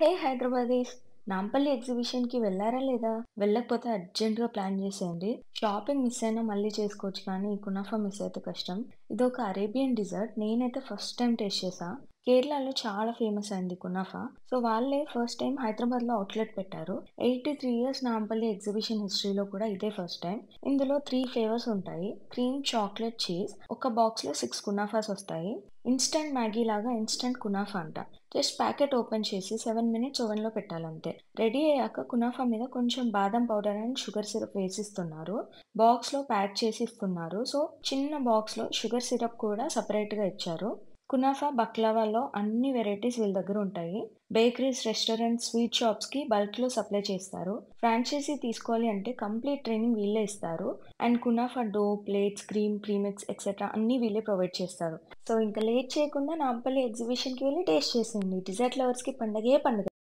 హే హైదరాబాదీస్ నాంపల్లి ఎగ్జిబిషన్కి వెళ్ళారా లేదా వెళ్ళకపోతే గా ప్లాన్ చేసేయండి షాపింగ్ మిస్ అయినా మళ్ళీ చేసుకోవచ్చు కానీ కునాఫా మిస్ అయితే కష్టం ఇది ఒక అరేబియన్ డిజర్ట్ నేనైతే ఫస్ట్ టైం టేస్ట్ చేసా కేరళలో చాలా ఫేమస్ అయింది కునాఫా సో వాళ్ళే ఫస్ట్ టైం హైదరాబాద్లో అవుట్లెట్ పెట్టారు eighty three years Nampally exhibition హిస్టరీలో కూడా ఇదే ఫస్ట్ టైం ఇందులో త్రీ ఫ్లేవర్స్ ఉంటాయి క్రీమ్ చాక్లెట్ చీజ్ ఒక బాక్స్లో సిక్స్ కునాఫాస్ వస్తాయి ఇన్స్టంట్ మ్యాగీ లాగా ఇన్స్టంట్ కునాఫా అంట జస్ట్ ప్యాకెట్ ఓపెన్ చేసి సెవెన్ మినిట్స్ లో పెట్టాలంతే రెడీ అయ్యాక కునాఫా మీద కొంచెం బాదం పౌడర్ అండ్ షుగర్ సిరప్ వేసిస్తున్నారు బాక్స్లో ప్యాక్ చేసి ఇస్తున్నారు సో చిన్న బాక్స్లో షుగర్ సిరప్ కూడా సపరేట్గా ఇచ్చారు కునాఫా బక్లావాలో అన్ని వెరైటీస్ వీళ్ళ దగ్గర ఉంటాయి బేకరీస్ రెస్టారెంట్స్ స్వీట్ షాప్స్కి బల్క్లో సప్లై చేస్తారు ఫ్రాంచైజీ తీసుకోవాలి అంటే కంప్లీట్ ట్రైనింగ్ వీళ్ళే ఇస్తారు and kunafa dough plates cream premix etcetera అన్నీ వీళ్ళే ప్రొవైడ్ చేస్తారు సో ఇంకా లేట్ చేయకుండా నాంపల్లి ఎగ్జిబిషన్కి వెళ్ళి టేస్ట్ చేసేయండి డిజర్ట్ లవర్స్కి పండగే పండుగ